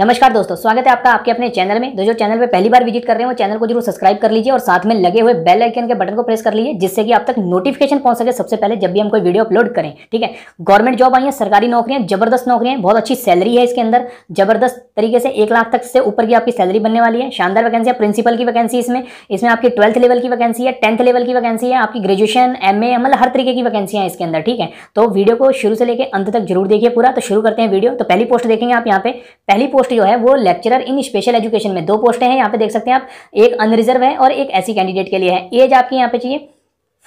नमस्कार दोस्तों स्वागत है आपका आपके अपने चैनल में जो चैनल पे पहली बार विजिट कर रहे हैं वो चैनल को जरूर सब्सक्राइब कर लीजिए और साथ में लगे हुए बेल आइकन के बटन को प्रेस कर लीजिए जिससे कि आप तक नोटिफिकेशन पहुंच सके सबसे पहले जब भी हम कोई वीडियो अपलोड करें ठीक है गवर्नमेंट जॉब आई है सरकारी नौकरियां जबरदस्त नौकरियां बहुत अच्छी सैलरी है इसके अंदर जबरदस्त तरीके से एक लाख तक से ऊपर की आपकी सैलरी बनने वाली है शानदार वैकेंसी है प्रिंसिपल की वैकेंसी इसमें इसमें आपकी ट्वेल्थ लेवल की वैकेंसी है टेंथ लेवल की वैकेंसी है आपकी ग्रेजुएशन एम मतलब हर तरीके की वैकेंसी है इसके अंदर ठीक है तो वीडियो को शुरू से लेकर अंत तक जरूर देखिए पूरा तो शुरू करते हैं वीडियो तो पहली पोस्ट देखेंगे आप यहाँ पे पहली पोस्ट पोस्ट जो है वो लेक्चरर इन स्पेशल एजुकेशन में दो पोस्टें हैं यहाँ पे देख सकते हैं आप एक अनरिजर्व है और एक ऐसी कैंडिडेट के लिए है एज आपकी यहाँ पे चाहिए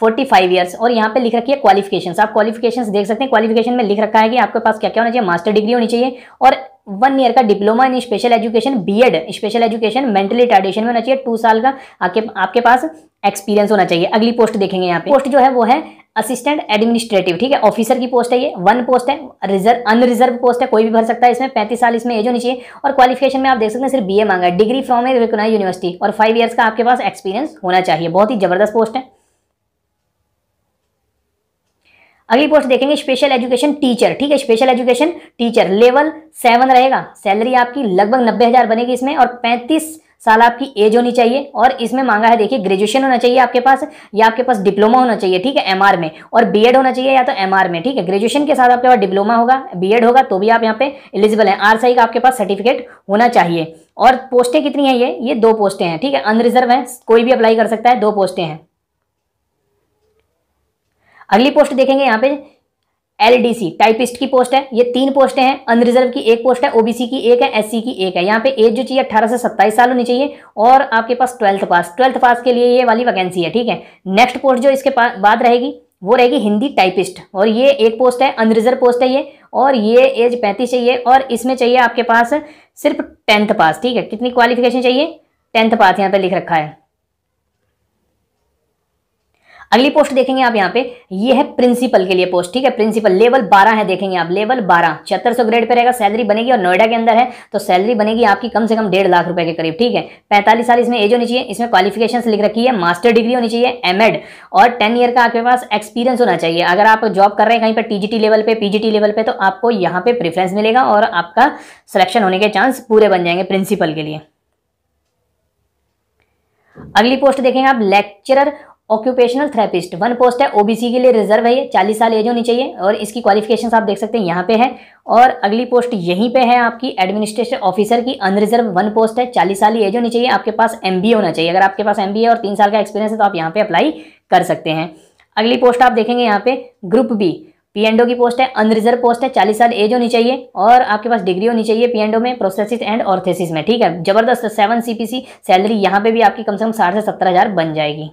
45 फाइव ईयर्स और यहाँ पे लिख रखी है क्वालिफिकेशंस आप क्वालिफिकेशंस देख सकते हैं क्वालिफिकेशन में लिख रखा है कि आपके पास क्या क्या होना चाहिए मास्टर डिग्री होनी चाहिए और वन ईयर का diploma in special education BEd special education mentally retardation में होना चाहिए टू साल का आपके आपके पास एक्सपीरियंस होना चाहिए अगली पोस्ट देखेंगे यहाँ पे पोस्ट जो है वो है असिस्टेंट एडमिनिस्ट्रेटिव ठीक है ऑफिसर की पोस्ट है ये वन पोस्ट है रिजर्व अनरिजर्व पोस्ट है कोई भी भर सकता है इसमें पैंतीस साल इसमें एज होनी चाहिए और क्वालिफिकेशन में आप देख सकते हैं सिर्फ बीए मांगा है डिग्री फ्रॉम है रिकोनाइज यूनिवर्सिटी और फाइव ईयर्स का आपके पास एक्सपीरियंस होना चाहिए बहुत ही जबरदस्त पोस्ट है अगली पोस्ट देखेंगे स्पेशल एजुकेशन टीचर ठीक है special education teacher level seven रहेगा सैलरी आपकी लगभग नब्बे हजार बनेगी इसमें और पैंतीस साल आपकी एज होनी चाहिए और इसमें मांगा है देखिए ग्रेजुएशन होना चाहिए आपके पास या आपके पास डिप्लोमा होना चाहिए ठीक है एमआर में और बीएड होना चाहिए या तो एमआर में ठीक है ग्रेजुएशन के साथ आपके पास डिप्लोमा होगा बीएड होगा तो भी आप यहाँ पे एलिजिबल हैं आर का आपके पास सर्टिफिकेट होना चाहिए और पोस्टें कितनी है ये ये दो पोस्टें हैं ठीक है अनरिजर्व है कोई भी अप्लाई कर सकता है दो पोस्टें हैं अगली पोस्ट देखेंगे यहाँ पे एलडीसी टाइपिस्ट की पोस्ट है ये तीन पोस्टें हैं अनरिजर्व की एक पोस्ट है ओबीसी की एक है एससी की एक है यहाँ पे एज जो चाहिए अट्ठारह से सत्ताईस साल होनी चाहिए और आपके पास ट्वेल्थ पास ट्वेल्थ पास के लिए ये वाली वैकेंसी है ठीक है नेक्स्ट पोस्ट जो इसके बाद रहेगी वो रहेगी हिंदी टाइपिस्ट और ये एक पोस्ट है अनरिजर्व पोस्ट है ये और ये एज पैंतीस चाहिए और इसमें चाहिए आपके पास सिर्फ टेंथ पास ठीक है कितनी क्वालिफिकेशन चाहिए टेंथ पास यहाँ पर लिख रखा है अगली पोस्ट देखेंगे आप यहाँ पे ये है प्रिंसिपल के लिए पोस्ट ठीक है प्रिंसिपल लेवल बारह है देखेंगे आप लेवल 12 छिहत्तर सौ ग्रेड पे रहेगा सैलरी बनेगी और नोएडा के अंदर है तो सैलरी बनेगी आपकी कम से कम डेढ़ लाख रुपए के करीब ठीक है पैंतालीस साल इसमें एज होनी चाहिए इसमें क्वालिफिकेशन लिख रखी है मास्टर डिग्री होनी चाहिए एम और टेन ईयर का आपके पास एक्सपीरियंस होना चाहिए अगर आप जॉब कर रहे हैं कहीं पर टीजीटी लेवल पे पीजीटी लेवल पे तो आपको यहाँ पे प्रेफरेंस मिलेगा और आपका सिलेक्शन होने के चांस पूरे बन जाएंगे प्रिंसिपल के लिए अगली पोस्ट देखेंगे आप lecturer occupational therapist one post है ओबीसी के लिए रिजर्व है ये चालीस साल एज होनी चाहिए और इसकी क्वालिफिकेशन आप देख सकते हैं यहाँ पे है और अगली पोस्ट यहीं पे है आपकी एडमिनिस्ट्रेशन ऑफिसर की अनरिजर्व वन पोस्ट है चालीस साल एज होनी चाहिए आपके पास एम होना चाहिए अगर आपके पास एम और तीन साल का एक्सपीरियंस है तो आप यहाँ पर अप्लाई कर सकते हैं अगली पोस्ट आप देखेंगे यहाँ पे ग्रुप बी पी एंडो की पोस्ट है अनरिजर्व पोस्ट है चालीस साल एज होनी चाहिए और आपके पास डिग्री होनी चाहिए पी एंडो में प्रोसेसिस एंड ऑर्थेसिस में ठीक है जबरदस्त सेवन सी सैलरी यहाँ पे भी आपकी कम से कम साठ से सत्तर हज़ार बन जाएगी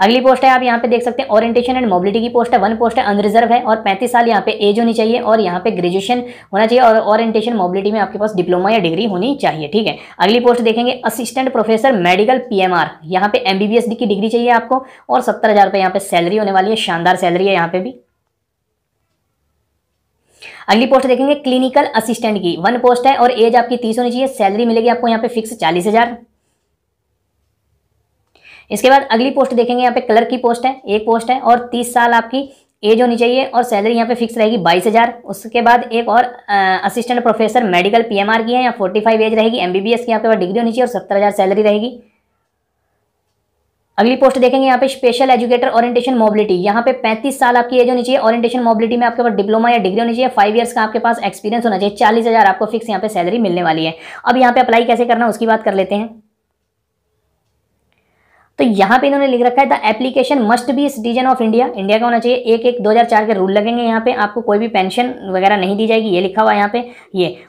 अगली पोस्ट है आप यहाँ पे देख सकते हैं ओरिएंटेशन एंड मोबिलिटी की पोस्ट है वन पोस्ट है अनरिजर्व है और 35 साल यहाँ पे एज होनी चाहिए और यहाँ पे ग्रेजुएशन होना चाहिए और ओरिएंटेशन मोबिलिटी में आपके पास डिप्लोमा या डिग्री होनी चाहिए ठीक है अगली पोस्ट देखेंगे assistant professor medical P M R यहाँ पे एम की डिग्री चाहिए आपको और सत्तर हज़ार रुपये यहाँ पे सैलरी होने वाली है शानदार सैलरी है यहाँ पे भी अगली पोस्ट देखेंगे क्लिनिकल असिस्टेंट की वन पोस्ट है और एज आपकी तीस होनी चाहिए सैलरी मिलेगी आपको यहाँ पे फिक्स चालीस हज़ार इसके बाद अगली पोस्ट देखेंगे यहाँ पे क्लर्क की पोस्ट है एक पोस्ट है और तीस साल आपकी एज होनी चाहिए और सैलरी यहाँ पे फिक्स रहेगी बाईस हज़ार उसके बाद एक और असिस्टेंट प्रोफेसर मेडिकल पीएमआर की है यहाँ फोर्टी फाइव एज रहेगी एमबीबीएस की आपके पास डिग्री होनी चाहिए और सत्तर हज़ार सैलरी रहेगी अगली पोस्ट देखेंगे यहाँ पे स्पेशल एजुकेटर ऑरिएंटेशन मोबिलिटी यहाँ पे 35 साल आपकी एज होनी चाहिए ऑरिएंटेशन मोबिलिटी में आपके पास डिप्लोमा या डिग्री होनी चाहिए फाइव इयर्स का आपके पास एक्सपीरियंस होना चाहिए चालीस हज़ार आपको फिक्स यहाँ पे सैलरी मिलने वाली है अब यहाँ पे अप्लाई कैसे करना उसकी बात कर लेते हैं तो यहाँ पे इन्होंने लिख रखा है the application must be citizen of India India का होना चाहिए एक एक 2004 के रूल लगेंगे यहाँ पे आपको कोई भी पेंशन वगैरह नहीं दी जाएगी ये लिखा हुआ है यहाँ पे ये